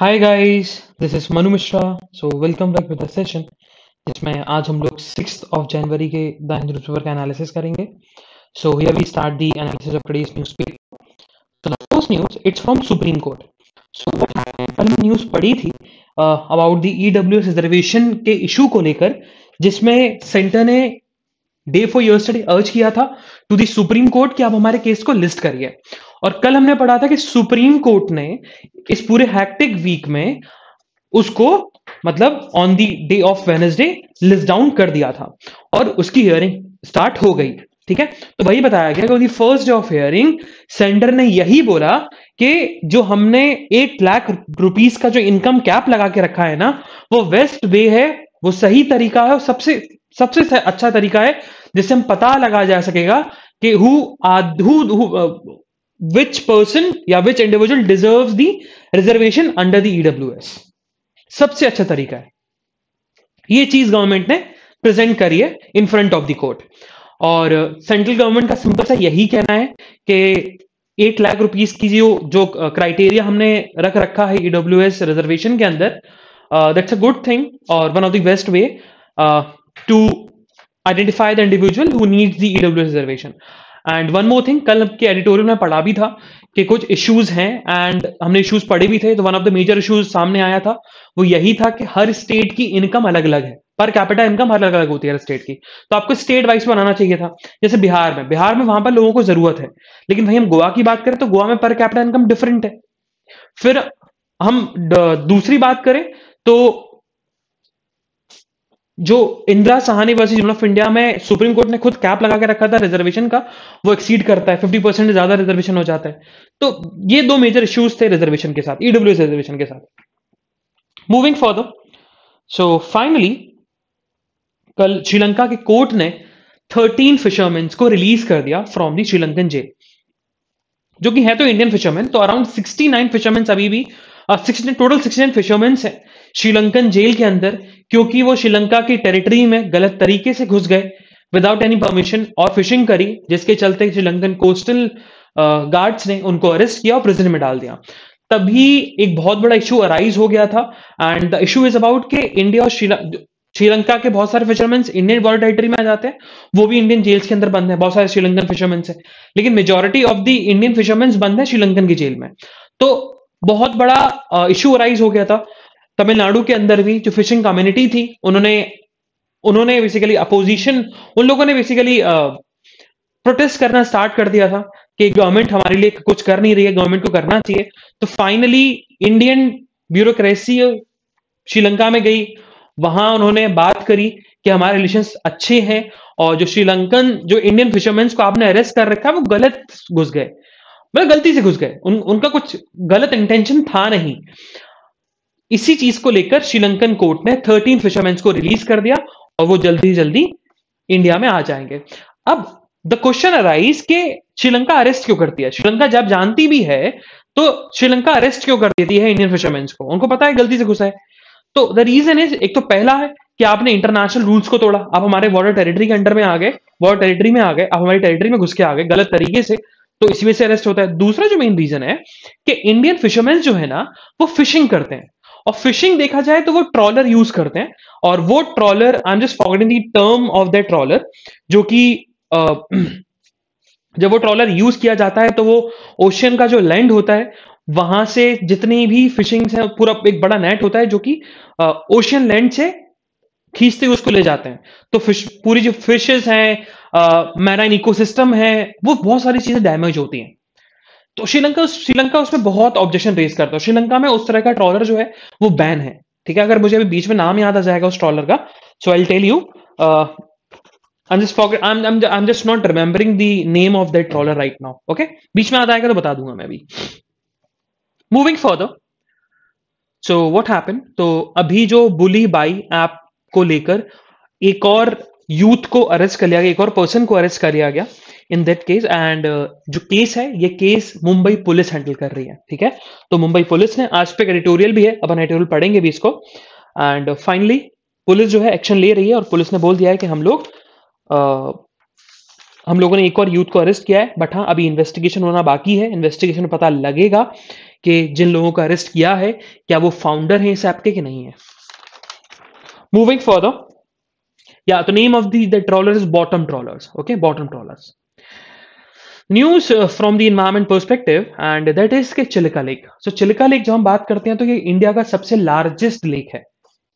Hi guys this is Manu Mishra so welcome back with the session जिसमें आज हम लोग सिक्स ऑफ जनवरी के द हिंदू पेपर का एनालिसिस करेंगे so here we start the analysis of today's newspaper so the first news it's from supreme court so कल news पढ़ी थी अबाउट द ईडब्ल्यूएस रिजर्वेशन के इशू को लेकर जिसमें सेंटर ने डे फॉर यस्टरडे अर्ज किया था टू द सुप्रीम कोर्ट कि आप हमारे केस को लिस्ट करिए और कल हमने पढ़ा था कि सुप्रीम कोर्ट ने इस पूरे हैक्टिक वीक में उसको मतलब on the day of Wednesday list down कर दिया था और उसकी हियरिंग स्टार्ट हो गई ठीक है तो वही बताया गया कि first day of hearing centre ने यही बोला कि जो हमने एक लाख रुपीस का जो इनकम कैप लगा के रखा है ना वो वेस्ट वे है वो सही तरीका है और सबसे सबसे अच्छा तरीका है जिससे हम पता लगा जा सकेगा कि हु हु विच पर्सन या individual deserve the reservation under the EW S सबसे अच्छा तरीका है ये चीज गवर्नमेंट ने प्रेजेंट करी है in front of the court और सेंट्रल गवर्नमेंट का सिंपल सा यही कहना है कि एक लाख रुपीज की जो जो क्राइटेरिया हमने रख रखा है ईडब्ल्यू एस रिजर्वेशन के अंदर दैट्स अ गुड थिंग और one of the best way to identify the individual who needs the EW reservation and one more thing कल के एडिटोरियल में पढ़ा भी था कि कुछ इश्यूज हैं एंड हमने इश्यूज पढ़े भी थे तो one of the major issues सामने आया था वो यही था कि हर स्टेट की इनकम अलग अलग है पर कैपिटल इनकम हर अलग अलग होती है हर स्टेट की तो आपको स्टेट वाइज बनाना चाहिए था जैसे बिहार में बिहार में वहां पर लोगों को जरूरत है लेकिन भाई हम गोवा की बात करें तो गोवा में पर कैपिटल इनकम डिफरेंट है फिर हम दूसरी बात करें तो जो Indira Sahani versus of India में सुप्रीम कोर्ट ने खुद कैप लगा के रखा था रिजर्वेशन का वो एक्सीड करता है फिफ्टी परसेंट ज्यादा रिजर्वेशन हो जाता है तो ये दो मेजर इश्यूज थे रिजर्वेशन के साथ ईडब्ल्यू e रिजर्वेशन के साथ मूविंग फॉर सो फाइनली कल श्रीलंका के कोर्ट ने थर्टीन फिशरमैन को रिलीज कर दिया फ्रॉम दी श्रीलंकन जेल जो कि है तो इंडियन फिशरमैन तो अराउंड सिक्सटी नाइन फिशरमैन अभी भी सिक्सटीन टोटल सिक्सटीन फिशरमैन है श्रीलंकन जेल के अंदर क्योंकि वो श्रीलंका की टेरिटरी में गलत तरीके से घुस गए विदाउट एनी परमिशन और फिशिंग करी जिसके चलते श्रीलंकन कोस्टल गार्ड्स ने उनको अरेस्ट किया और प्रिजन में डाल दिया तभी एक बहुत बड़ा इशू अराइज हो गया था and the issue is about के इंडिया और श्रीलंका के बहुत सारे फिशरमैन इंडियन बॉर्डर टेरिटरी में आ जाते हैं वो भी इंडियन जेल्स के अंदर बंद है बहुत सारे श्रीलंकन फिशरमैन है लेकिन majority of the Indian fisherman बंद है श्रीलंकन की जेल में तो बहुत बड़ा इश्यू अराइज हो गया था तमिलनाडु के अंदर भी जो फिशिंग कम्युनिटी थी उन्होंने उन्होंने बेसिकली अपोजिशन उन लोगों ने बेसिकली प्रोटेस्ट करना स्टार्ट कर दिया था कि गवर्नमेंट हमारे लिए कुछ कर नहीं रही है गवर्नमेंट को करना चाहिए तो फाइनली इंडियन ब्यूरोक्रेसी श्रीलंका में गई वहां उन्होंने बात करी कि हमारे रिलेशन अच्छे हैं और जो श्रीलंकन जो इंडियन फिशरमैन को आपने अरेस्ट कर रखा है वो गलत घुस गए मतलब गलती से घुस गए उन, उनका कुछ गलत इंटेंशन था नहीं इसी चीज को लेकर श्रीलंकन कोर्ट ने थर्टीन फिशरमैन को रिलीज कर दिया और वो जल्दी जल्दी इंडिया में आ जाएंगे अब द क्वेश्चन अराइज के श्रीलंका अरेस्ट क्यों करती है श्रीलंका जब जानती भी है तो श्रीलंका अरेस्ट क्यों कर देती है इंडियन फिशरमैन को उनको पता है गलती से घुसा है तो द रीजन इज एक तो पहला है कि आपने इंटरनेशनल रूल्स को तोड़ा आप हमारे बॉर्डर टेरिटरी के अंडर में आ गए बॉर्डर टेरिटरी में आ गए आप हमारी टेरिटरी में घुस के आ गए गलत तरीके से तो वजह से अरेस्ट होता है दूसरा जो मेन रीजन है कि इंडियन फिशरमैन जो है ना वो फिशिंग करते हैं और फिशिंग देखा जाए तो वो ट्रॉलर यूज करते हैं और वो trawler I am just forgetting the term of the trawler जो कि जब वो ट्रॉलर यूज किया जाता है तो वो ओशियन का जो लैंड होता है वहां से जितनी भी फिशिंग है पूरा एक बड़ा नेट होता है जो कि ओशियन लैंड से खींचते हुए उसको ले जाते हैं तो फिश पूरी जो फिशेस हैं मैराइन इकोसिस्टम है वो बहुत सारी चीजें डैमेज होती हैं तो श्रीलंका श्रीलंका उसमें बहुत ऑब्जेक्शन रेज करता है श्रीलंका में उस तरह का ट्रॉलर जो है वो बैन है ठीक है अगर मुझे अभी बीच में नाम याद आ जाएगा उस ट्रॉलर का so I tell you I just forget I am just not remembering the name of that trawler right now okay बीच में याद आएगा तो बता दूंगा मैं अभी moving further, so what happened? तो अभी जो बुली बाई ऐप को लेकर एक और यूथ को अरेस्ट कर लिया गया एक और पर्सन को अरेस्ट कर लिया गया इन दैट केस एंड जो केस है ये केस मुंबई पुलिस हैंडल कर रही है ठीक है तो मुंबई पुलिस ने आज पे एडिटोरियल भी है अपन एडिटोरियल पढ़ेंगे भी इसको एंड फाइनली uh, पुलिस जो है एक्शन ले रही है और पुलिस ने बोल दिया है कि हम लोग आ, uh, हम लोगों ने एक और यूथ को अरेस्ट किया है बट हाँ अभी इन्वेस्टिगेशन होना बाकी है इन्वेस्टिगेशन में पता लगेगा कि जिन लोगों को अरेस्ट किया है क्या वो फाउंडर हैं इस ऐप के कि नहीं है moving for the yeah the name of the, the trawler is bottom trawlers okay bottom trawlers news from the environment perspective and that is के Chilika lake so Chilika lake जब हम बात करते हैं तो ये इंडिया का सबसे लार्जेस्ट लेक है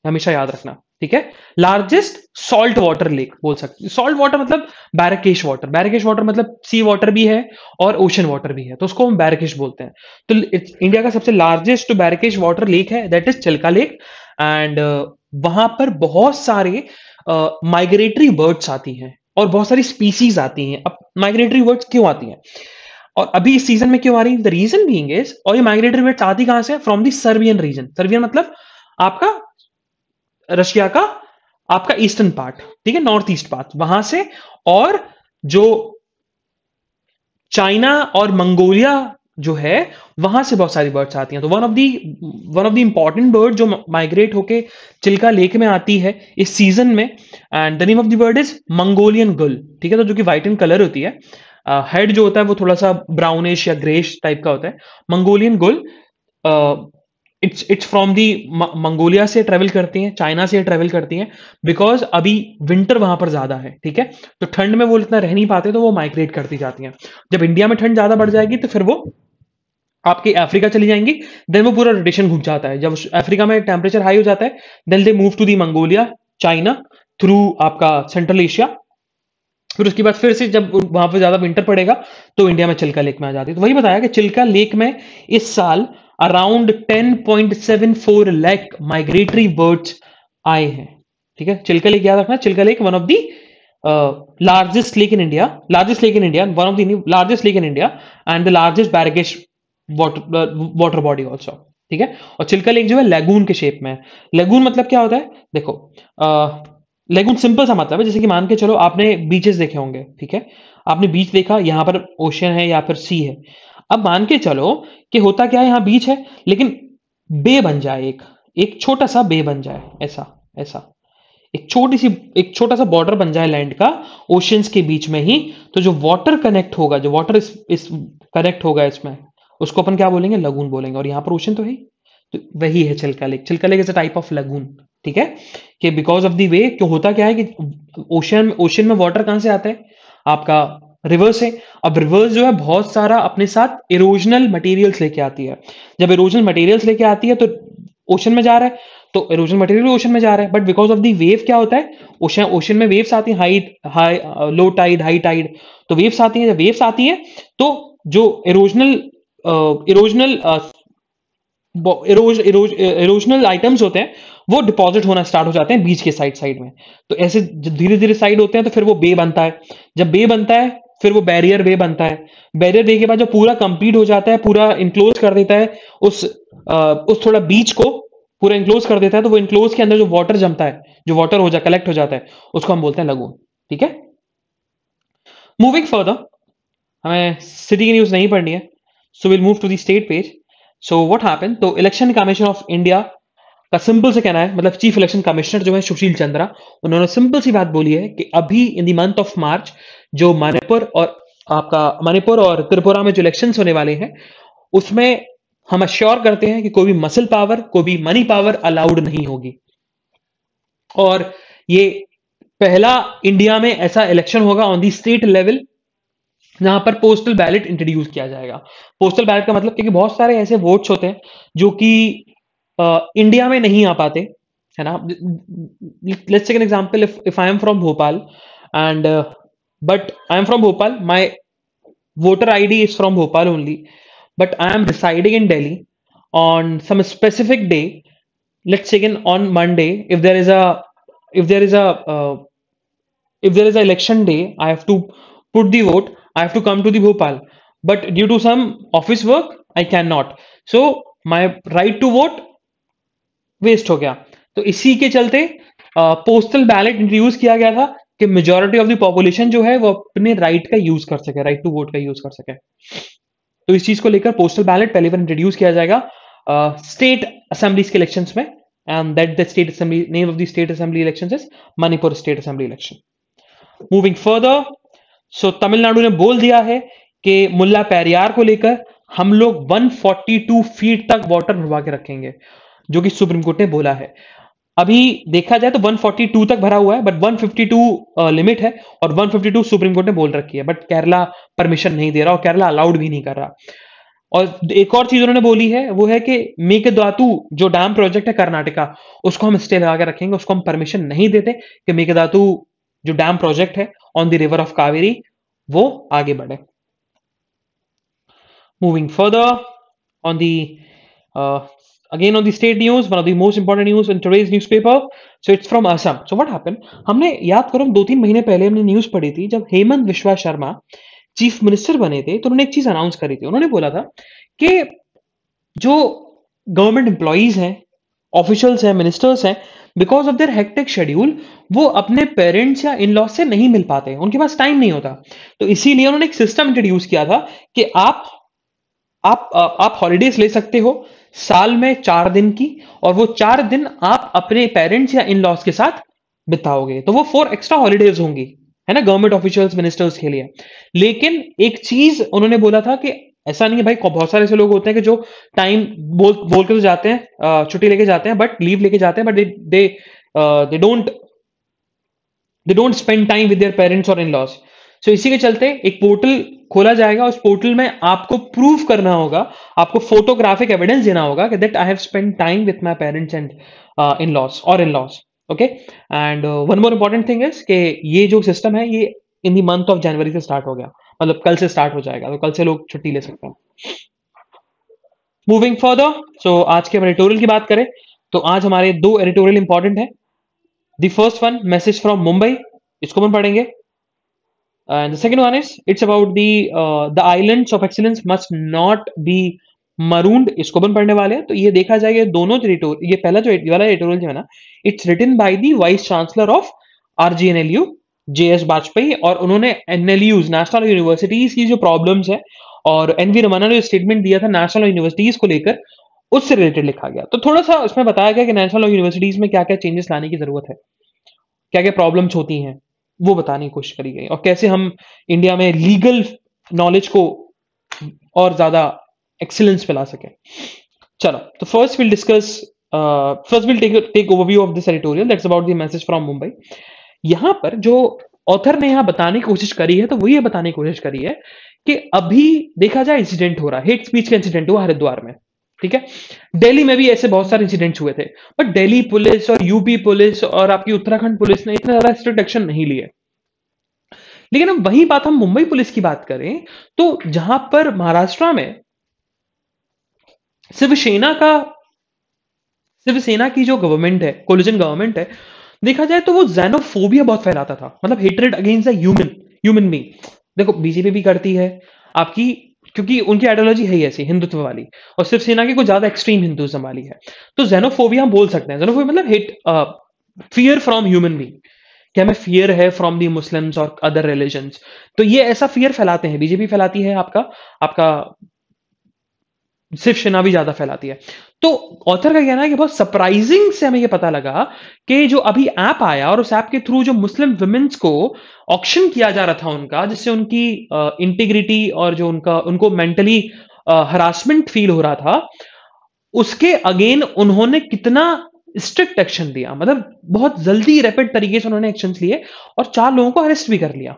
हमेशा याद रखना ठीक है लार्जेस्ट सॉल्ट वाटर लेक बोल सकते सॉल्ट वाटर मतलब बैरकेश वाटर बैरकेश वाटर मतलब सी वाटर भी है और ओशन वाटर भी है तो उसको हम बैरकेश बोलते हैं तो इंडिया का सबसे लार्जेस्ट बैरकेश वाटर लेक है that is Chilika lake and वहां पर बहुत सारे uh, माइग्रेटरी बर्ड्स आती हैं और बहुत सारी स्पीसीज आती हैं अब माइग्रेटरी बर्ड्स क्यों आती हैं और अभी इस सीजन में क्यों आ रही है द रीजन बींग इज और ये माइग्रेटरी बर्ड्स आती कहां से from the Siberian region Siberian मतलब आपका रशिया का आपका ईस्टर्न पार्ट ठीक है नॉर्थ ईस्ट पार्ट वहां से और जो चाइना और मंगोलिया जो है वहां से बहुत सारी बर्ड्स आती हैं तो one of the one of the important bird जो माइग्रेट होके चिल्का लेक में आती है इस सीजन में and the name of the bird is Mongolian gull ठीक है तो जो कि व्हाइट इन कलर होती है हेड uh, जो होता है वो थोड़ा सा ब्राउनिश या ग्रेश टाइप का होता है Mongolian gull it's it's from the Mongolia से ट्रेवल करती हैं चाइना से ट्रेवल करती हैं बिकॉज अभी विंटर वहां पर ज्यादा है ठीक है तो ठंड में वो इतना रह नहीं पाते तो वो माइग्रेट करती जाती हैं जब इंडिया में ठंड ज्यादा बढ़ जाएगी तो फिर वो आपके अफ्रीका चली जाएंगी देन वो पूरा रोटेशन घूम जाता है जब अफ्रीका में टेम्परेचर हाई हो जाता है then they move to the Mongolia China through आपका सेंट्रल एशिया फिर उसके बाद फिर से जब वहां पर ज्यादा विंटर पड़ेगा तो इंडिया में चिल्का लेक में आ जाती है तो वही बताया कि चिल्का लेक में इस साल अराउंड 10.74 लाख माइग्रेटरी बर्ड्स आए हैं ठीक है चिल्का लेक याद रखना Chilika lake one of the largest lake in India largest lake in India one of the largest lake in India and the largest brackish water water body also ठीक है और Chilka lake जो है लेगून के शेप में है लेगून मतलब क्या होता है देखो लेगून uh, सिंपल सा मतलब है जैसे कि मान के चलो आपने बीचेस देखे होंगे ठीक है आपने बीच देखा यहां पर ओशन है या फिर सी है अब मान के चलो कि होता क्या है यहां बीच है लेकिन बे बन जाए एक एक छोटा सा बे बन जाए ऐसा ऐसा एक छोटी सी एक छोटा सा बॉर्डर बन जाए लैंड का ओशंस के बीच में ही तो जो वाटर कनेक्ट होगा जो वाटर इस, इस कनेक्ट होगा इसमें उसको अपन क्या बोलेंगे लगून बोलेंगे और यहां पर ओशन तो है तो वही है Chilika lake Chilika lake is a type of lagoon ठीक है कि बिकॉज ऑफ दी वे क्यों होता क्या है कि ओशन ओशन में वाटर कहां से आता है आपका रिवर्स है अब रिवर्स जो है बहुत सारा अपने साथ इरोजनल मटेरियल्स लेके आती है जब इरोजनल मटेरियल्स लेके आती है तो ओशन में जा रहा है तो इरोजन मटेरियल ओशन में जा रहा है but because of the wave क्या होता है ओशन ओशन में वेव्स आती है height high low tide high tide तो वेव्स आती है जब वेव्स आती है तो जो इरोजनल इरोजनल इरोजनल आइटम्स होते हैं वो डिपॉजिट होना स्टार्ट हो जाते हैं बीच के साइड साइड में तो ऐसे धीरे धीरे साइड होते हैं तो फिर वो बे बनता है जब बे बनता है फिर वो बैरियर वे बनता है बैरियर वे के बाद जो पूरा कंप्लीट हो जाता है पूरा इंक्लोज कर देता है उस आ, उस थोड़ा बीच को पूरा इंक्लोज कर देता है तो वो इंक्लोज के अंदर जो वाटर जमता है जो वाटर हो जा कलेक्ट हो जाता है उसको हम बोलते हैं लगून ठीक है मूविंग फर्दर हमें सिटी की न्यूज नहीं पढ़नी है So we'll move to the state page. So what happened? तो election commission of India का सिंपल से कहना है मतलब चीफ इलेक्शन कमिश्नर जो है सुशील चंद्रा उन्होंने सिंपल सी बात बोली है कि अभी इन दी मंथ ऑफ मार्च जो मणिपुर और आपका मणिपुर और त्रिपुरा में जो इलेक्शन होने वाले हैं उसमें हम अश्योर करते हैं कि कोई भी मसल पावर कोई भी मनी पावर अलाउड नहीं होगी और ये पहला इंडिया में ऐसा इलेक्शन होगा ऑन दी स्टेट लेवल जहां पर पोस्टल बैलेट इंट्रोड्यूस किया जाएगा पोस्टल बैलेट का मतलब क्योंकि बहुत सारे ऐसे वोट्स होते हैं जो कि इंडिया में नहीं आ पाते है ना let's an example if if I am from Bhopal and but I am from Bhopal my voter I D is from Bhopal only but I am deciding in Delhi on some specific day let's second on Monday if there is a if there is a if there is a election day I have to put the vote I have to to to the Bhopal. But due to some office work, I cannot. So my right to vote waste हो गया तो इसी के चलते postal ballot introduce किया गया था कि मेजोरिटी ऑफ द पॉपुलेशन जो है वो अपने राइट का यूज कर सके राइट टू वोट का यूज कर सके तो इस चीज को लेकर पोस्टल बैलेट पहली बार इंट्रोड्यूस किया जाएगा स्टेट असेंबली के इलेक्शन में and that the state assembly name of the state assembly election is Manipur state assembly election moving further so Tamil Nadu ने बोल दिया है कि मुल्ला पेरियार को लेकर हम लोग 142 फीट तक वाटर भरवा के रखेंगे जो कि सुप्रीम कोर्ट ने बोला है अभी देखा जाए तो 142 तक भरा हुआ है बट 152 लिमिट है और 152 सुप्रीम कोर्ट ने बोल रखी है बट केरला परमिशन नहीं दे रहा और केरला अलाउड भी नहीं कर रहा और एक और चीज उन्होंने बोली है वो है कि मेके दातु जो डैम प्रोजेक्ट है कर्नाटका उसको हम स्टे लगा के रखेंगे उसको हम परमिशन नहीं देते कि मेके दातु जो डैम प्रोजेक्ट है on the river of Kaveri वो आगे बढ़े moving further on the on the state news one of the most important news in today's newspaper so it's from assam so what happen हमने याद करो दो तीन महीने पहले हमने न्यूज पढ़ी थी जब हेमंत विश्वा शर्मा चीफ मिनिस्टर बने थे तो उन्होंने एक चीज अनाउंस करी थी उन्होंने बोला था कि जो गवर्नमेंट एम्प्लॉयज हैं ऑफिशियल्स हैं मिनिस्टर्स हैं because of their hectic schedule वो अपने पेरेंट्स या इन लॉज से नहीं मिल पाते उनके पास टाइम नहीं होता तो इसीलिए उन्होंने एक सिस्टम इंट्रोड्यूस किया था कि आप आप आप हॉलीडेज ले सकते हो साल में चार दिन की और वो चार दिन आप अपने पेरेंट्स या इन लॉज के साथ बिताओगे तो वो फोर एक्स्ट्रा हॉलीडेज होंगी है ना गवर्नमेंट ऑफिशियल्स मिनिस्टर्स के लिए लेकिन एक चीज उन्होंने बोला था कि ऐसा नहीं है भाई बहुत सारे ऐसे लोग होते हैं कि जो टाइम बोल बोल के तो जाते हैं छुट्टी लेके जाते हैं बट लीव लेके जाते हैं but they they don't they don't spend time with their parents और इन लॉज सो इसी के चलते एक पोर्टल खोला जाएगा उस पोर्टल में आपको प्रूव करना होगा आपको फोटोग्राफिक एविडेंस देना होगा कि that I have spend time with my parents and in laws और in laws okay and one more important thing is के ये जो सिस्टम है ये in the month of January से स्टार्ट हो गया मतलब कल से स्टार्ट हो जाएगा तो कल से लोग छुट्टी ले सकते हैं मूविंग फर्दर सो आज के हम एडिटोरियल की बात करें तो आज हमारे दो एडिटोरियल इंपॉर्टेंट है the first one message from Mumbai इसको हम पढ़ेंगे and second one is it's about the the island of excellence must not be marooned इसको बन पढ़ने वाले हैं तो ये देखा जाएगा दोनों ये पहला जो वाला एडिटोरियल जो है ना it's written by the vice chancellor of RGNLU J S Vajpayee और उन्होंने एनएलयूज नेशनल यूनिवर्सिटीज की जो प्रॉब्लम्स है और एन वी रमाना ने जो स्टेटमेंट दिया था नेशनल यूनिवर्सिटीज को लेकर उससे रिलेटेड लिखा गया तो थोड़ा सा उसमें बताया गया कि नेशनल यूनिवर्सिटीज में क्या क्या चेंजेस लाने की जरूरत है क्या क्या प्रॉब्लम्स होती हैं वो बताने की कोशिश करी गई और कैसे हम इंडिया में लीगल नॉलेज को और ज्यादा एक्सीलेंस पे ला सके चलो तो first will discuss first will take take overview of this editorial that's about the message from Mumbai यहां पर जो ऑथर ने यहां बताने की कोशिश करी है तो वो ये बताने की कोशिश करी है कि अभी देखा जाए इंसिडेंट हो रहा है हेट स्पीच का इंसिडेंट हुआ हरिद्वार में ठीक है दिल्ली में भी ऐसे बहुत सारे इंसिडेंट्स हुए थे बट दिल्ली पुलिस और यूपी पुलिस और आपकी उत्तराखंड पुलिस ने इतना ज्यादा स्ट्रिक्ट एक्शन नहीं लिए लेकिन हम वही बात हम मुंबई पुलिस की बात करें तो जहां पर महाराष्ट्र में शिवसेना का शिवसेना की जो गवर्नमेंट है कोलिजन गवर्नमेंट है देखा जाए तो वो जैनोफोबिया बहुत फैलाता था मतलब hatred against human human being देखो बीजेपी भी करती है आपकी क्योंकि उनकी आइडियोलॉजी है ही ऐसी हिंदुत्व वाली और सिर्फ सेना की कुछ ज्यादा एक्सट्रीम हिंदुज्म वाली है तो जेनोफोबिया हम बोल सकते हैं जेनोफोबिया मतलब hate fear from human being क्या हमें फियर है फ्रॉम दी मुस्लिम्स और अदर रिलीजन तो ये ऐसा फियर फैलाते हैं बीजेपी फैलाती है आपका आपका शिवसेना भी ज्यादा फैलाती है तो ऑथर का कहना है कि बहुत सरप्राइजिंग से हमें यह पता लगा कि जो अभी ऐप आया और उस ऐप के थ्रू जो मुस्लिम वुमेन्स को ऑक्शन किया जा रहा था उनका जिससे उनकी इंटीग्रिटी और जो उनका उनको मेंटली हरासमेंट फील हो रहा था उसके अगेन उन्होंने कितना स्ट्रिक्ट एक्शन दिया मतलब बहुत जल्दी रैपिड तरीके से उन्होंने एक्शन लिए और चार लोगों को अरेस्ट भी कर लिया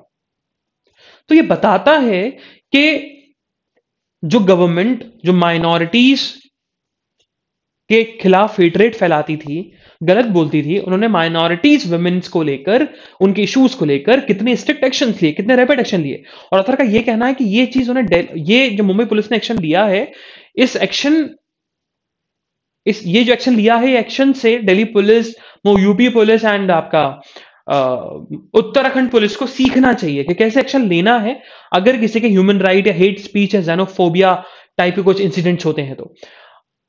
तो ये बताता है कि जो गवर्नमेंट जो माइनॉरिटीज के खिलाफ हेटरेट फैलाती थी गलत बोलती थी उन्होंने माइनॉरिटीज वुमेन्स को लेकर उनके इश्यूज को लेकर कितने स्ट्रिक्ट एक्शन लिए कितने रैपिड एक्शन लिए और अथर का ये कहना है कि ये चीज उन्हें ये जो मुंबई पुलिस ने एक्शन लिया है इस एक्शन इस ये जो एक्शन लिया है एक्शन से Delhi police UP police and आपका उत्तराखंड पुलिस को सीखना चाहिए कि कैसे एक्शन लेना है अगर किसी के ह्यूमन राइट या हेट स्पीच या जेनोफोबिया टाइप के कुछ इंसिडेंट्स होते हैं तो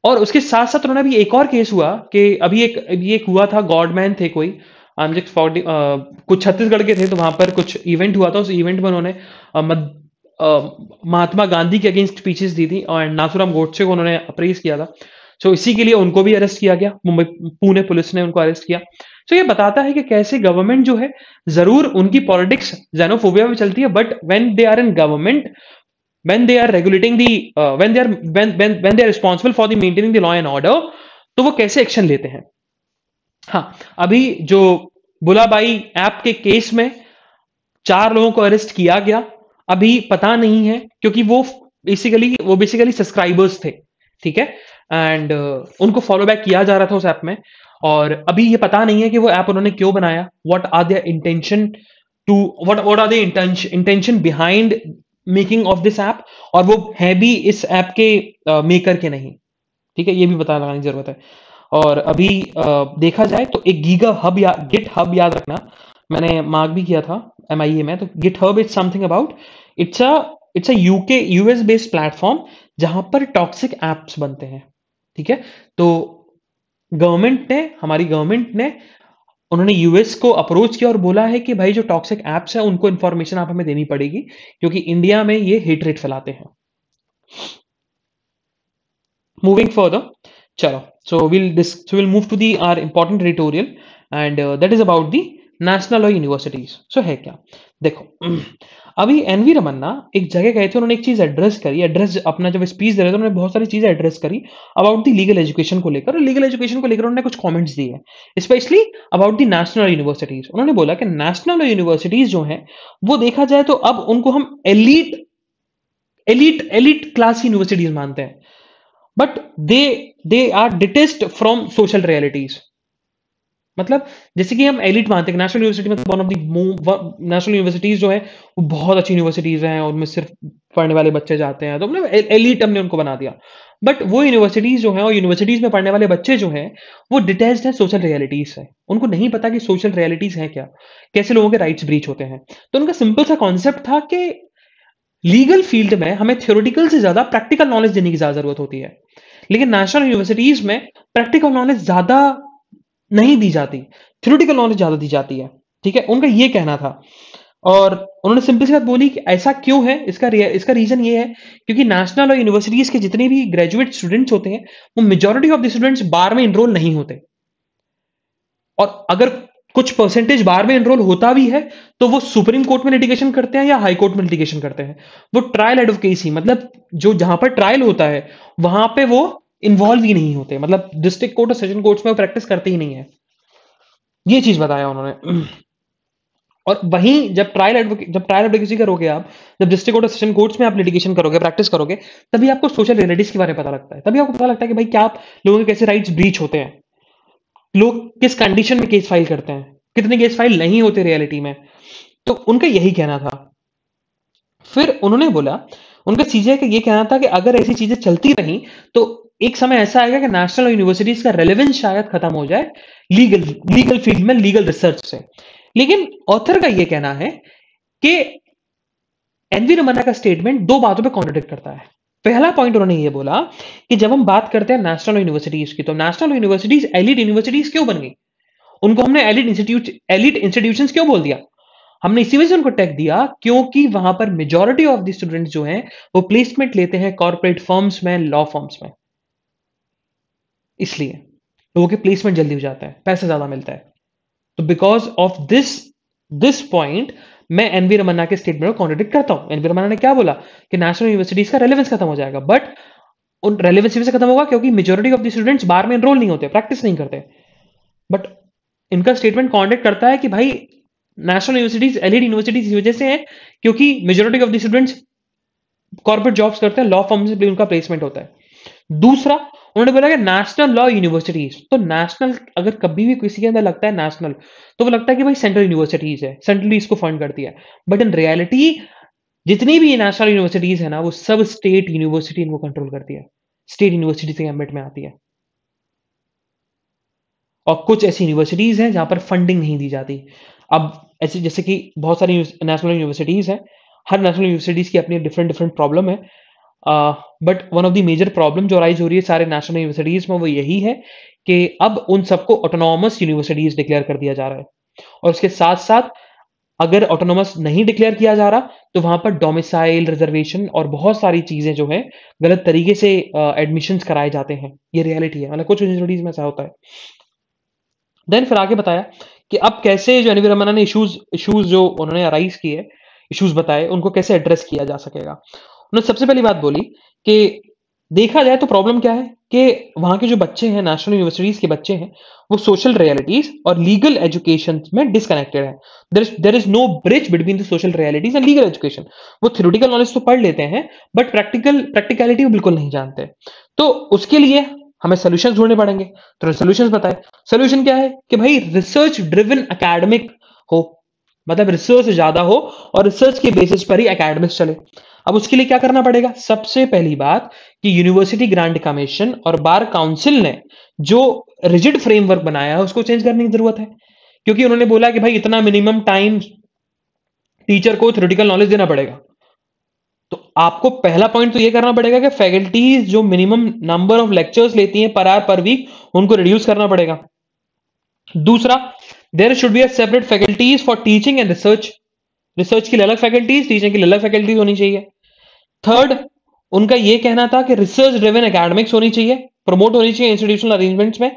और उसके साथ साथ उन्होंने अभी एक और केस हुआ कि अभी एक अभी एक हुआ था गॉडमैन थे कोई आमजिक फॉर्डी कुछ छत्तीसगढ़ के थे तो वहां पर कुछ इवेंट हुआ था उस इवेंट में उन्होंने महात्मा गांधी के अगेंस्ट स्पीचेस दी थी और नासुराम गोडसे को उन्होंने अप्रेज किया था सो इसी के लिए उनको भी अरेस्ट किया गया मुंबई पुणे पुलिस ने उनको अरेस्ट किया सो ये बताता है कि कैसे गवर्नमेंट जो है जरूर उनकी पॉलिटिक्स जेनोफोबिया में चलती है but when they are in government when they are regulating the uh, when they are when, when when they are responsible for the maintaining the law and order तो वो कैसे एक्शन लेते हैं हाँ अभी जो बुलाबाई ऐप के केस में चार लोगों को अरेस्ट किया गया अभी पता नहीं है क्योंकि वो बेसिकली वो बेसिकली सब्सक्राइबर्स थे ठीक है एंड uh, उनको फॉलो बैक किया जा रहा था उस ऐप में और अभी ये पता नहीं है कि वो ऐप उन्होंने क्यों बनाया what are their intention to what what are their intention behind making of this app और वो है भी इस ऐप के मेकर के नहीं ठीक है ये भी बता लगाने की जरूरत है और अभी देखा जाए तो एक गीगा हब या गिट हब याद रखना मैंने मार्क भी किया था एम आई ए में तो GitHub is something about it's a it's a UK US based platform जहां पर टॉक्सिक एप्स बनते हैं ठीक है तो गवर्नमेंट ने हमारी गवर्नमेंट ने उन्होंने यूएस को अप्रोच किया और बोला है कि भाई जो टॉक्सिक एप्स हैं उनको इन्फॉर्मेशन आप हमें देनी पड़ेगी क्योंकि इंडिया में ये हिट रेट फैलाते हैं मूविंग फर्दर चलो so will move to the are important editorial and that is about the national और यूनिवर्सिटीज सो है क्या देखो अभी एन वी रमन्ना एक जगह गए थे उन्होंने एक चीज एड्रेस करी एड्रेस अपना जब स्पीच दे रहे थे उन्होंने बहुत सारी चीजें एड्रेस करी अबाउट दी लीगल एजुकेशन को लेकर लीगल एजुकेशन को लेकर उन्होंने कुछ कमेंट्स दिए specially about the national universities उन्होंने बोला कि नेशनल यूनिवर्सिटीज जो है वो देखा जाए तो अब उनको हम elite elite elite class universities मानते हैं but they they are detached from social realities मतलब जैसे कि हम एलिट मानते हैं नेशनल यूनिवर्सिटी मतलब one of the national universities जो है वो बहुत अच्छी यूनिवर्सिटीज हैं उनमें सिर्फ पढ़ने वाले बच्चे जाते हैं तो मतलब एलिट e-, हमने उनको बना दिया बट वो यूनिवर्सिटीज जो है और यूनिवर्सिटीज में पढ़ने वाले बच्चे जो हैं वो डिटेच है सोशल रियलिटीज है उनको नहीं पता कि सोशल रियलिटीज हैं क्या कैसे लोगों के राइट्स ब्रीच होते हैं तो उनका सिंपल सा कॉन्सेप्ट था कि लीगल फील्ड में हमें थ्योरेटिकल से ज्यादा प्रैक्टिकल नॉलेज देने की ज्यादा जरूरत होती है लेकिन नेशनल यूनिवर्सिटीज में प्रैक्टिकल नॉलेज ज्यादा नहीं दी जाती थ्योरेटिकल नॉलेज ज्यादा दी जाती है ठीक है उनका ये कहना था और उन्होंने सिंपल सी बात बोली कि ऐसा क्यों है इसका इसका रीजन ये है क्योंकि नेशनल और यूनिवर्सिटीज के जितने भी ग्रेजुएट स्टूडेंट्स होते हैं वो majority of the students bar में इनरोल नहीं होते और अगर कुछ परसेंटेज बार में इनरोल होता भी है तो वो सुप्रीम कोर्ट में लिटिगेशन करते हैं या हाई कोर्ट में लिटिगेशन करते हैं वो ट्रायल एडवोकेसी मतलब जो जहां पर ट्रायल होता है वहां पे वो इन्वॉल्व ही नहीं होते मतलब डिस्ट्रिक्ट कोर्ट और सेशन कोर्ट्स में वो प्रैक्टिस करते ही नहीं है ये चीज बताया उन्होंने और वहीं जब ट्रायल एडवोकेट जब ट्रायल एडवोकेसी करोगे आप जब डिस्ट्रिक्ट कोर्ट और सेशन कोर्ट्स में आप लिटिगेशन करोगे प्रैक्टिस करोगे तभी आपको सोशल रियलिटीज के बारे में पता लगता है तभी आपको पता लगता है कि भाई क्या आप लोगों के कैसे राइट्स ब्रीच होते हैं लोग किस कंडीशन में केस फाइल करते हैं कितने केस फाइल नहीं होते रियलिटी में तो उनका यही कहना था फिर उन्होंने बोला उनका सीजे का ये कहना था कि अगर ऐसी चीजें चलती रही तो एक समय ऐसा आएगा कि नेशनल यूनिवर्सिटीज का रेलेवेंस शायद खत्म हो जाए लीगल लीगल फील्ड में लीगल रिसर्च से लेकिन ऑथर का यह कहना है कि एनवी रमना का स्टेटमेंट दो बातों पर कॉन्ट्रोडिक्ट करता है पहला पॉइंट उन्होंने ये बोला कि जब हम बात करते हैं नेशनल यूनिवर्सिटीज की तो नेशनल यूनिवर्सिटीज एलिट यूनिवर्सिटीज क्यों बन गई उनको हमने एलिट इंस्टीट्यूट एलिट इंस्टीट्यूशन क्यों बोल दिया हमने इसी वजह से उनको टैग दिया क्योंकि वहां पर मेजोरिटी ऑफ द स्टूडेंट्स जो हैं वो प्लेसमेंट लेते हैं कॉर्पोरेट फर्म्स में लॉ फर्म्स में इसलिए लोगों के प्लेसमेंट जल्दी हो जाता है पैसा ज़्यादा मिलता है तो because of this this point मैं एनवी रमन्ना के स्टेटमेंट को कॉन्ट्रेडिक्ट करता हूं एनवी रमन्ना ने क्या बोला कि नेशनल यूनिवर्सिटीज का रेलिवेंस खत्म हो जाएगा बट उन रेलेवेंसी से खत्म होगा क्योंकि majority of the students bar में एनरोल नहीं होते प्रैक्टिस नहीं करते बट इनका स्टेटमेंट कॉन्ट्रेक्ट करता है कि भाई नेशनल यूनिवर्सिटीज एलिड यूनिवर्सिटीज की वजह से है क्योंकि majority of the students corporate jobs करते हैं लॉ फॉर्म से उनका प्लेसमेंट होता है दूसरा उन्होंने बोला कि नेशनल लॉ यूनिवर्सिटीज तो नेशनल अगर कभी भी किसी के अंदर लगता है नेशनल तो वो लगता है कि भाई सेंट्रल यूनिवर्सिटीज है सेंट्रल इसको फंड करती है बट इन रियलिटी जितनी भी नेशनल यूनिवर्सिटीज है ना वो सब स्टेट यूनिवर्सिटी इनको कंट्रोल करती है स्टेट यूनिवर्सिटी से गैम्बेट में आती है और कुछ ऐसी यूनिवर्सिटीज हैं जहां पर फंडिंग नहीं दी जाती अब ऐसे जैसे कि बहुत सारी नेशनल यूनिवर्सिटीज हैं हर नेशनल यूनिवर्सिटीज की अपनी डिफरेंट डिफरेंट प्रॉब्लम है but one of the major problem जो राइज हो रही है सारे नेशनल यूनिवर्सिटीज में वो यही है कि अब उन सबको ऑटोनॉमस यूनिवर्सिटीज डिक्लेयर कर दिया जा रहा है और उसके साथ साथ अगर ऑटोनोमस नहीं डिक्लेयर किया जा रहा तो वहां पर डोमिसाइल रिजर्वेशन और बहुत सारी चीजें जो है गलत तरीके से एडमिशन कराए जाते हैं ये रियलिटी है मतलब कुछ यूनिवर्सिटीज में ऐसा होता है देन फिर आगे बताया कि अब कैसे जो एनवी रमना ने इशूज इशूज जो उन्होंने अराइज किए इशूज बताए उनको कैसे एड्रेस किया जा सकेगा उन्होंने सबसे पहली बात बोली कि देखा जाए तो प्रॉब्लम क्या है कि वहां के जो बच्चे हैं नेशनल यूनिवर्सिटीज के बच्चे हैं वो सोशल रियलिटीज और लीगल एजुकेशन में डिसकनेक्टेड है there is there is no bridge between the social realities and legal education वो थ्योरिटिकल नॉलेज तो पढ़ लेते हैं बट प्रैक्टिकल प्रैक्टिकलिटी वो बिल्कुल नहीं जानते तो उसके लिए हमें सोल्यूशन ढूंढने पड़ेंगे तो सोल्यूशन बताए सोल्यूशन क्या है कि भाई रिसर्च ड्रिवन अकेडमिक हो मतलब रिसर्च ज्यादा हो और रिसर्च के बेसिस पर ही अकेडमिक चले अब उसके लिए क्या करना पड़ेगा सबसे पहली बात कि यूनिवर्सिटी ग्रांट कमीशन और बार काउंसिल ने जो रिजिड फ्रेमवर्क बनाया है उसको चेंज करने की जरूरत है क्योंकि उन्होंने बोला कि भाई इतना मिनिमम टाइम टीचर को थ्योरेटिकल नॉलेज देना पड़ेगा तो आपको पहला पॉइंट तो ये करना पड़ेगा कि फैकल्टीज जो मिनिमम नंबर ऑफ लेक्चर्स लेती हैं पर आर पर वीक उनको रिड्यूस करना पड़ेगा दूसरा there should be a separate faculties for teaching and research research की अलग फैकल्टीज टीचिंग की अलग फैकल्टीज होनी चाहिए थर्ड उनका यह कहना था कि रिसर्च ड्रिवन एकेडमिक्स होनी चाहिए प्रमोट होनी चाहिए इंस्टीट्यूशनल अरेंजमेंट्स में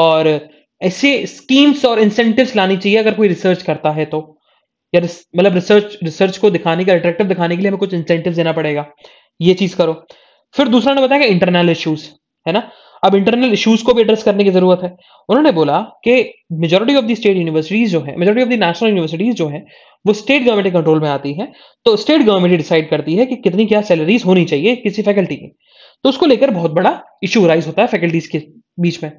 और ऐसे स्कीम्स और इंसेंटिव्स लानी चाहिए अगर कोई रिसर्च करता है तो या मतलब रिसर्च रिसर्च को दिखाने का अट्रैक्टिव दिखाने के लिए हमें कुछ इंसेंटिव देना पड़ेगा ये चीज करो फिर दूसरा ने बताया इंटरनल इश्यूज है ना अब इंटरनल इश्यूज को भी एड्रेस करने की जरूरत है उन्होंने बोला कि majority of the state universities जो है majority of the national universities जो है वो स्टेट गवर्नमेंट के कंट्रोल में आती है तो स्टेट गवर्नमेंट डिसाइड करती है कि कितनी क्या सैलरीज होनी चाहिए किसी फैकल्टी की तो उसको लेकर बहुत बड़ा इशू राइज होता है फैकल्टीज के बीच में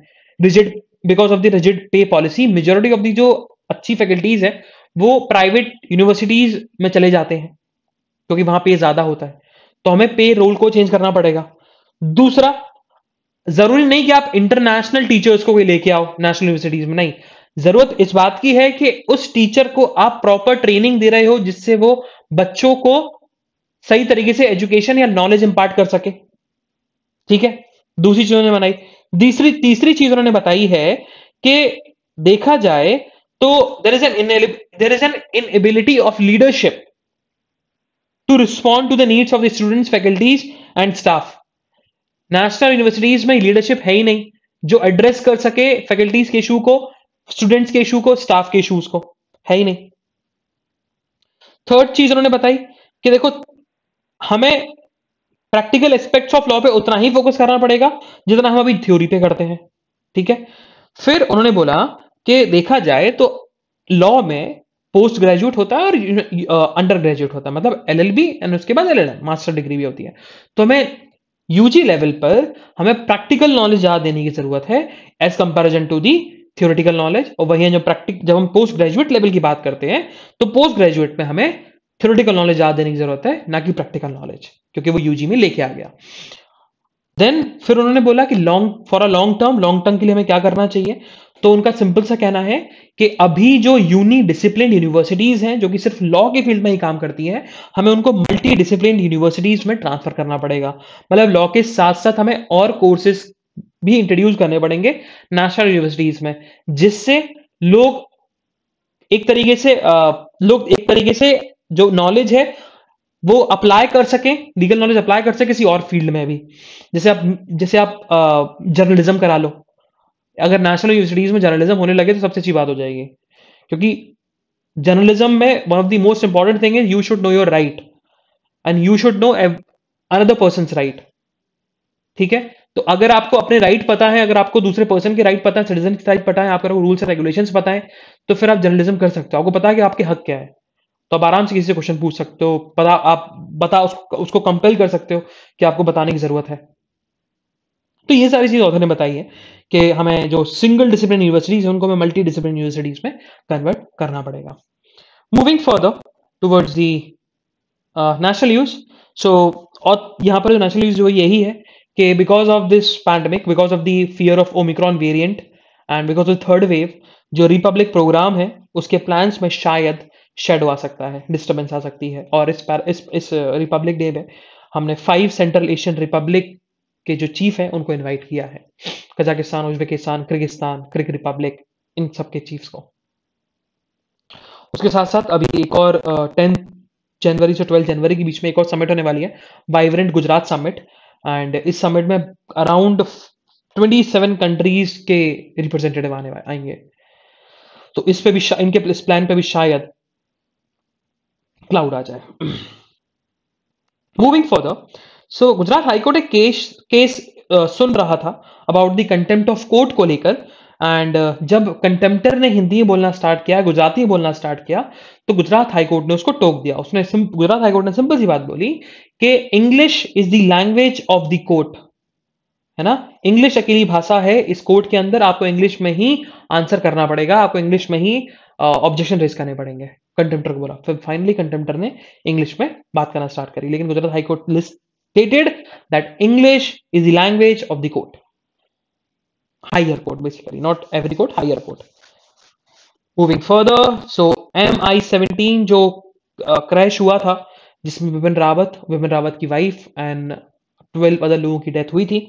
rigid because of the rigid pay policy majority of the जो अच्छी फैकल्टीज है वो प्राइवेट यूनिवर्सिटीज में चले जाते हैं क्योंकि वहां पे ज्यादा होता है तो हमें पे रोल को चेंज करना पड़ेगा दूसरा जरूरी नहीं कि आप इंटरनेशनल टीचर्स को भी लेके आओ नेशनल यूनिवर्सिटीज में नहीं जरूरत इस बात की है कि उस टीचर को आप प्रॉपर ट्रेनिंग दे रहे हो जिससे वो बच्चों को सही तरीके से एजुकेशन या नॉलेज इंपार्ट कर सके ठीक है दूसरी चीज उन्होंने बनाई तीसरी तीसरी चीज उन्होंने बताई है कि देखा जाए तो there is an there is an inability of leadership to respond to the needs of the students faculties and staff national universities में लीडरशिप है ही नहीं जो एड्रेस कर सके फैकल्टीज के इशू को स्टूडेंट्स के इशू को स्टाफ के इशूज को है ही नहीं थर्ड चीज उन्होंने बताई कि देखो हमें प्रैक्टिकल एस्पेक्ट्स ऑफ लॉ पे उतना ही फोकस करना पड़ेगा जितना हम अभी थ्योरी पे करते हैं ठीक है फिर उन्होंने बोला कि देखा जाए तो लॉ में पोस्ट ग्रेजुएट होता है और अंडर uh, ग्रेजुएट होता है मतलब एल एल बी एंड उसके बाद एल एल मास्टर डिग्री भी होती है तो हमें यूजी लेवल पर हमें प्रैक्टिकल नॉलेज ज्यादा देने की जरूरत है as comparison to the theoretical knowledge और वही जो प्रैक्टिक जब हम पोस्ट ग्रेजुएट लेवल की बात करते हैं तो पोस्ट ग्रेजुएट में हमें थियोरिटिकल नॉलेज ज्यादा देने की जरूरत है ना कि प्रैक्टिकल नॉलेज क्योंकि वो यूजी में लेके आ गया देन फिर उन्होंने बोला कि long for a long term long term के लिए हमें क्या करना चाहिए तो उनका सिंपल सा कहना है कि अभी जो यूनी डिसिप्लिन यूनिवर्सिटीज हैं जो कि सिर्फ लॉ के फील्ड में ही काम करती हैं हमें उनको मल्टी डिसिप्लिन यूनिवर्सिटीज में ट्रांसफर करना पड़ेगा मतलब लॉ के साथ साथ हमें और कोर्सेज भी इंट्रोड्यूस करने पड़ेंगे नेशनल यूनिवर्सिटीज में जिससे लोग एक तरीके से लोग एक तरीके से जो नॉलेज है वो अप्लाई कर सके लीगल नॉलेज अप्लाई कर सके किसी और फील्ड में भी जैसे आप जैसे आप जर्नलिज्म करा लो अगर नेशनल यूनिवर्सिटीज में जर्नलिज्म होने लगे तो सबसे अच्छी बात हो जाएगी क्योंकि जर्नलिज्म में one of the most important thing is you should know your right and you should know another person right ठीक है तो अगर आपको अपने राइट पता है अगर आपको दूसरे पर्सन के राइट पता है सिटीजन की राइट पता है आपको रूल्स एंड रेगुलेशन पता है तो फिर आप जर्नलिज्म कर सकते हो आपको पता है कि आपके हक क्या है तो आप आराम से किसी से क्वेश्चन पूछ सकते हो पता आप बता उसको, उसको कंपेल कर सकते हो कि आपको बताने की जरूरत है तो ये सारी चीज़ ऑथर ने बताई है कि हमें जो सिंगल डिसिप्लिन यूनिवर्सिटीज है उनको हमें मल्टी डिसिप्लिन यूनिवर्सिटीज में कन्वर्ट करना पड़ेगा moving further towards the national news so और यहाँ पर जो नेशनल यूज यही है कि because of this pandemic because of the fear of omicron variant and because of third wave जो रिपब्लिक प्रोग्राम है उसके प्लान्स में शायद शेडो आ सकता है डिस्टर्बेंस आ सकती है और इस पर इस इस रिपब्लिक uh, डे में हमने फाइव सेंट्रल एशियन रिपब्लिक के जो चीफ हैं उनको इनवाइट किया है कजाकिस्तान उज्बेकिस्तान किर्गिस्तान क्रिक रिपब्लिक इन सब के चीफ्स को उसके साथ साथ अभी एक और टेंथ जनवरी से ट्वेल्थ जनवरी के बीच में एक और समिट होने वाली है वाइब्रेंट गुजरात समिट एंड इस समिट में अराउंड ट्वेंटी सेवन कंट्रीज के रिप्रेजेंटेटिव आने आएंगे तो इस पे भी इनके इस प्लान पे भी शायद क्लाउड आ जाए moving for so Gujarat high court एक केस केस uh, सुन रहा था about the contempt of court को लेकर एंड uh, जब कंटेम्प्टर ने हिंदी में बोलना स्टार्ट किया गुजराती बोलना स्टार्ट किया तो गुजरात हाईकोर्ट ने उसको टोक दिया उसने गुजरात हाईकोर्ट ने सिंपल सी बात बोली कि English is the language of the court है ना इंग्लिश अकेली भाषा है इस कोर्ट के अंदर आपको इंग्लिश में ही आंसर करना पड़ेगा आपको इंग्लिश में ही ऑब्जेक्शन uh, रेज करने पड़ेंगे कंटेम्प्टर को बोला फिर फाइनली कंटेम्प्टर ने इंग्लिश में बात करना स्टार्ट करी लेकिन Gujarat high court list stated that English is the language of the court. Higher court, basically, not every court, higher court. Moving further, so MI 17, जो क्रैश uh, हुआ था जिसमें विपिन रावत विपिन रावत की वाइफ एंड ट्वेल्व अदर लोगों की डेथ हुई थी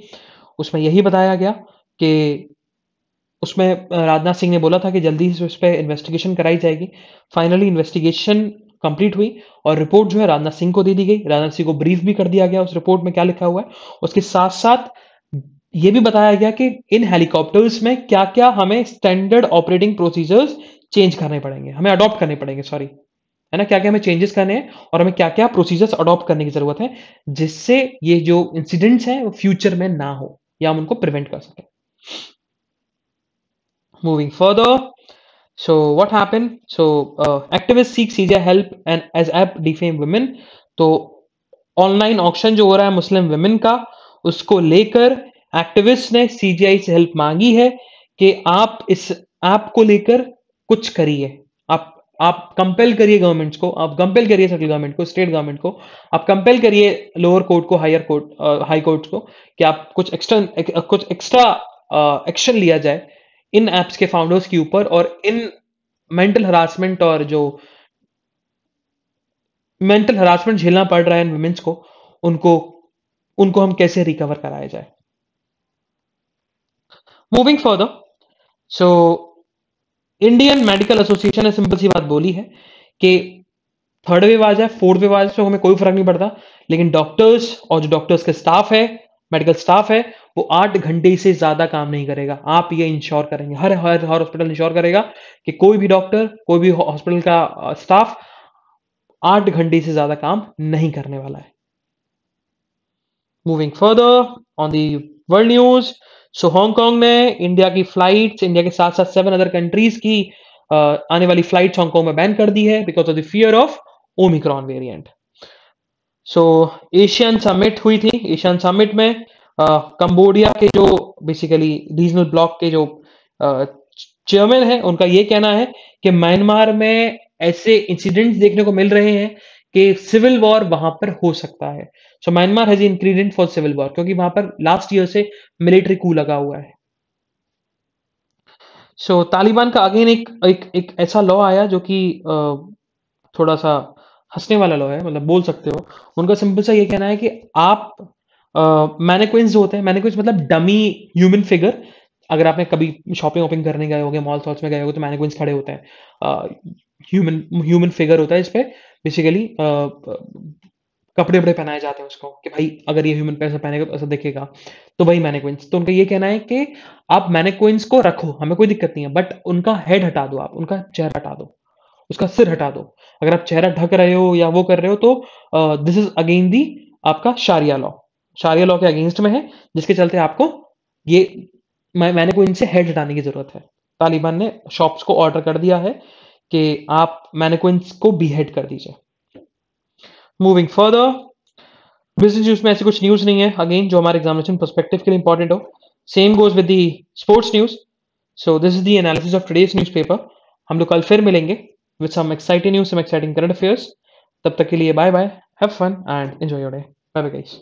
उसमें यही बताया गया कि उसमें uh, राजनाथ सिंह ने बोला था कि जल्दी से उस पर इन्वेस्टिगेशन कराई जाएगी फाइनली इन्वेस्टिगेशन कंप्लीट हुई और रिपोर्ट जो है राजनाथ सिंह को दे दी गई राजनाथ सिंह को ब्रीफ भी कर दिया गया उस रिपोर्ट में क्या लिखा हुआ है उसके साथ साथ ये भी बताया गया कि इन हेलीकॉप्टर्स में क्या क्या हमें स्टैंडर्ड ऑपरेटिंग प्रोसीजर्स चेंज करने पड़ेंगे हमें अडॉप्ट करने पड़ेंगे सॉरी है ना क्या क्या हमें चेंजेस करने हैं और हमें क्या क्या प्रोसीजर्स अडॉप्ट करने की जरूरत है जिससे ये जो इंसिडेंट्स हैं वो फ्यूचर में ना हो या हम उनको प्रिवेंट कर सकें moving further So what happened? So uh, activists seek CJA help and as app defame women. तो ऑनलाइन ऑक्शन जो हो रहा है मुस्लिम वुमेन का उसको लेकर एक्टिविस्ट ने सीजीआई से हेल्प मांगी है कि आप इस ऐप को लेकर कुछ करिए आप आप कंपेल करिए गवर्नमेंट्स को आप कंपेल करिए सेंट्रल गवर्नमेंट को स्टेट गवर्नमेंट को आप कंपेल करिए लोअर कोर्ट को हायर कोर्ट हाई कोर्ट को कि आप कुछ एक्स्ट्रा कुछ एक्स्ट्रा एक्शन uh, लिया जाए इन ऐप्स के फाउंडर्स के ऊपर और इन मेंटल हरासमेंट और जो मेंटल हरासमेंट झेलना पड़ रहा है इन वुमेन्स को उनको उनको हम कैसे रिकवर कराया जाए moving further so Indian Medical Association ने सिंपल सी बात बोली है कि थर्ड वेव आ जाए फोर्थ वेव आ जाए हमें कोई फर्क नहीं पड़ता लेकिन डॉक्टर्स और जो डॉक्टर्स के स्टाफ है मेडिकल स्टाफ है वो आठ घंटे से ज्यादा काम नहीं करेगा आप ये इंश्योर करेंगे हर हर हर हॉस्पिटल इंश्योर करेगा कि कोई भी डॉक्टर कोई भी हॉस्पिटल का स्टाफ आठ घंटे से ज्यादा काम नहीं करने वाला है moving further on the world news so Hong में इंडिया की फ्लाइट्स इंडिया के साथ साथ सेवन अदर कंट्रीज की आने वाली फ्लाइट हांगकांग में बैन कर दी है because of the fear of omicron variant so Asian summit हुई थी एशियन समिट में कंबोडिया के जो बेसिकली रीजनल ब्लॉक के जो चेयरमैन है उनका ये कहना है कि म्यांमार में ऐसे इंसिडेंट्स देखने को मिल रहे हैं कि सिविल वॉर वहां पर हो सकता है so Myanmar has incident for civil war क्योंकि वहां पर लास्ट ईयर से मिलिट्री कू लगा हुआ है सो so, तालिबान का अगेन एक, एक एक ऐसा लॉ आया जो कि थोड़ा सा हंसने वाला लॉ है मतलब बोल सकते हो उनका सिंपल सा ये कहना है कि आप मैनेक्विंस जो होते हैं मैनेक्विंस मतलब डमी ह्यूमन फिगर अगर आपने कभी शॉपिंग वॉपिंग करने गए होगे मॉल थॉट्स में गए होगे तो मैनेक्विंस खड़े होते हैं ह्यूमन ह्यूमन फिगर होता है इस पर बेसिकली कपड़े वपड़े पहनाए जाते हैं उसको कि भाई अगर ये ह्यूमन पैसा पहनेगा तो ऐसा दिखेगा तो भाई मैनेक्विंस तो उनका ये कहना है कि आप मैनेक्विंस को रखो हमें कोई दिक्कत नहीं है बट उनका हेड हटा दो आप उनका चेहरा हटा दो उसका सिर हटा दो अगर आप चेहरा ढक रहे हो या वो कर रहे हो तो दिस इज अगेन दी आपका शारिया लॉ शारिया लॉ के अगेंस्ट में है जिसके चलते आपको ये मैं मैंने को इनसे हेड हटाने की जरूरत है तालिबान ने शॉप्स को ऑर्डर कर दिया है कि आप मैंने को इनको बीहेड कर दीजिए मूविंग फर्दर बिजनेस न्यूज में ऐसी कुछ न्यूज नहीं है अगेन जो हमारे एग्जामिनेशन परस्पेक्टिव के लिए इंपॉर्टेंट हो same goes with the sports news so this is the analysis of today's newspaper हम लोग कल फिर मिलेंगे with some exciting news, some exciting current affairs. Tab tak ke liye bye bye. Have fun and enjoy your day. Bye bye guys.